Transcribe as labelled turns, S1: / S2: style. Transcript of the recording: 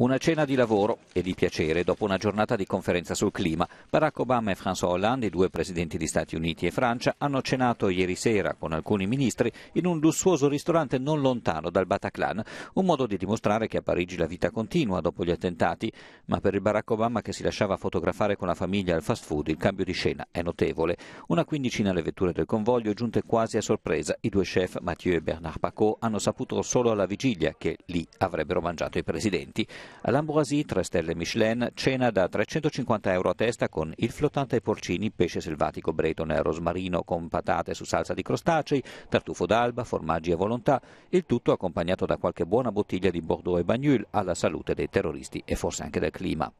S1: Una cena di lavoro e di piacere dopo una giornata di conferenza sul clima. Barack Obama e François Hollande, i due presidenti di Stati Uniti e Francia, hanno cenato ieri sera con alcuni ministri in un lussuoso ristorante non lontano dal Bataclan, un modo di dimostrare che a Parigi la vita continua dopo gli attentati, ma per il Barack Obama che si lasciava fotografare con la famiglia al fast food il cambio di scena è notevole. Una quindicina alle vetture del convoglio giunte quasi a sorpresa. I due chef, Mathieu e Bernard Pacot, hanno saputo solo alla vigilia che lì avrebbero mangiato i presidenti. All'Amboisi, 3 stelle Michelin, cena da 350 euro a testa con il flottante ai porcini, pesce selvatico bretone rosmarino con patate su salsa di crostacei, tartufo d'alba, formaggi a volontà, il tutto accompagnato da qualche buona bottiglia di Bordeaux e Bagnul alla salute dei terroristi e forse anche del clima.